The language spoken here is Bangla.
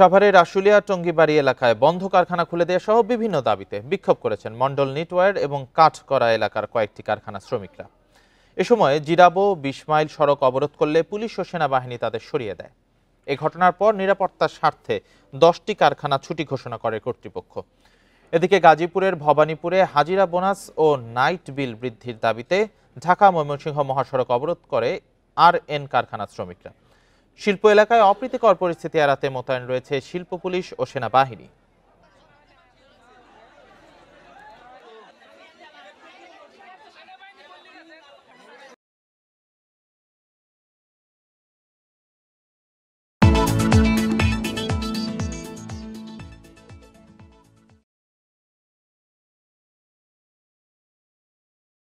সাভারের আশুলিয়া টঙ্গিবাড়ি এলাকায় বন্ধ কারখানা খুলে দেওয়া সহ বিভিন্ন দাবিতে বিক্ষোভ করেছেন মন্ডল নেটওয়ার্ক এবং করা এলাকার কয়েকটি কারখানা শ্রমিকরা এ সময় জিরাবো বিশ মাইল সড়ক অবরোধ করলে পুলিশ ও সেনাবাহিনী তাদের সরিয়ে দেয় এ ঘটনার পর নিরাপত্তার স্বার্থে দশটি কারখানা ছুটি ঘোষণা করে কর্তৃপক্ষ এদিকে গাজীপুরের ভবানীপুরে হাজিরা বোনাস ও নাইট বিল বৃদ্ধির দাবিতে ঢাকা ময়মনসিংহ মহাসড়ক অবরোধ করে আর এন কারখানা শ্রমিকরা শিল্প এলাকায় অপ্রীতিকর পরিস্থিতি এড়াতে মোতায়েন রয়েছে শিল্প পুলিশ ও সেনাবাহিনী